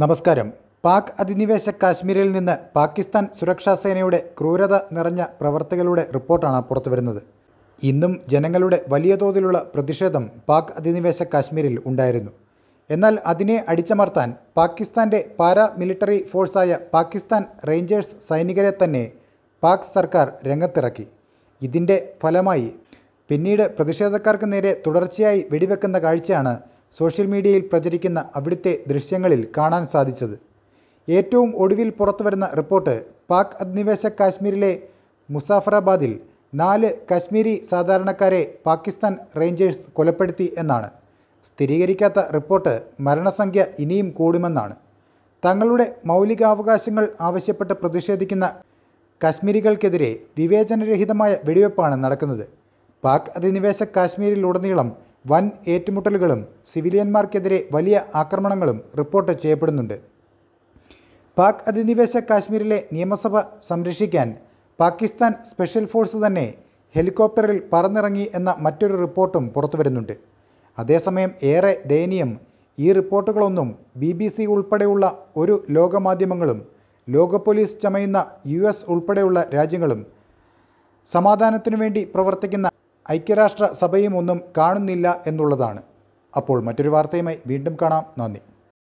നമസ്കാരം പാക് അധിനിവേശ കാശ്മീരിൽ നിന്ന് പാകിസ്ഥാൻ സുരക്ഷാ സേനയുടെ ക്രൂരത നിറഞ്ഞ പ്രവർത്തികളുടെ റിപ്പോർട്ടാണ് പുറത്തുവരുന്നത് ഇന്നും ജനങ്ങളുടെ വലിയ തോതിലുള്ള പ്രതിഷേധം പാക് അധിനിവേശ കാശ്മീരിൽ ഉണ്ടായിരുന്നു എന്നാൽ അതിനെ അടിച്ചമർത്താൻ പാകിസ്ഥാൻ്റെ പാരാ മിലിറ്ററി ഫോഴ്സായ പാകിസ്ഥാൻ റേഞ്ചേഴ്സ് സൈനികരെ തന്നെ പാക് സർക്കാർ രംഗത്തിറക്കി ഇതിൻ്റെ ഫലമായി പിന്നീട് പ്രതിഷേധക്കാർക്ക് നേരെ തുടർച്ചയായി വെടിവെക്കുന്ന കാഴ്ചയാണ് സോഷ്യൽ മീഡിയയിൽ പ്രചരിക്കുന്ന അവിടുത്തെ ദൃശ്യങ്ങളിൽ കാണാൻ സാധിച്ചത് ഏറ്റവും ഒടുവിൽ പുറത്തുവരുന്ന റിപ്പോർട്ട് പാക് അധിനിവേശ കാശ്മീരിലെ മുസാഫറാബാദിൽ നാല് കശ്മീരി സാധാരണക്കാരെ പാകിസ്ഥാൻ റേഞ്ചേഴ്സ് കൊലപ്പെടുത്തി എന്നാണ് സ്ഥിരീകരിക്കാത്ത റിപ്പോർട്ട് മരണസംഖ്യ ഇനിയും കൂടുമെന്നാണ് തങ്ങളുടെ മൗലികാവകാശങ്ങൾ ആവശ്യപ്പെട്ട് പ്രതിഷേധിക്കുന്ന കശ്മീരികൾക്കെതിരെ വിവേചനരഹിതമായ വെടിവെപ്പാണ് നടക്കുന്നത് പാക് അധിനിവേശ കാശ്മീരിലുടനീളം വൻ ഏറ്റുമുട്ടലുകളും സിവിലിയന്മാർക്കെതിരെ വലിയ ആക്രമണങ്ങളും റിപ്പോർട്ട് ചെയ്യപ്പെടുന്നുണ്ട് പാക് അധിനിവേശ കാശ്മീരിലെ നിയമസഭ സംരക്ഷിക്കാൻ പാകിസ്ഥാൻ സ്പെഷ്യൽ ഫോഴ്സ് തന്നെ ഹെലികോപ്റ്ററിൽ പറന്നിറങ്ങി എന്ന മറ്റൊരു റിപ്പോർട്ടും പുറത്തുവരുന്നുണ്ട് അതേസമയം ഏറെ ദയനീയം ഈ റിപ്പോർട്ടുകളൊന്നും ബി ബി സി ഉൾപ്പെടെയുള്ള ഒരു ലോകമാധ്യമങ്ങളും ലോക പോലീസ് ചമയുന്ന യു എസ് ഉൾപ്പെടെയുള്ള രാജ്യങ്ങളും സമാധാനത്തിനു വേണ്ടി പ്രവർത്തിക്കുന്ന ഐക്യരാഷ്ട്ര ഒന്നും കാണുന്നില്ല എന്നുള്ളതാണ് അപ്പോൾ മറ്റൊരു വാർത്തയുമായി വീണ്ടും കാണാം നന്ദി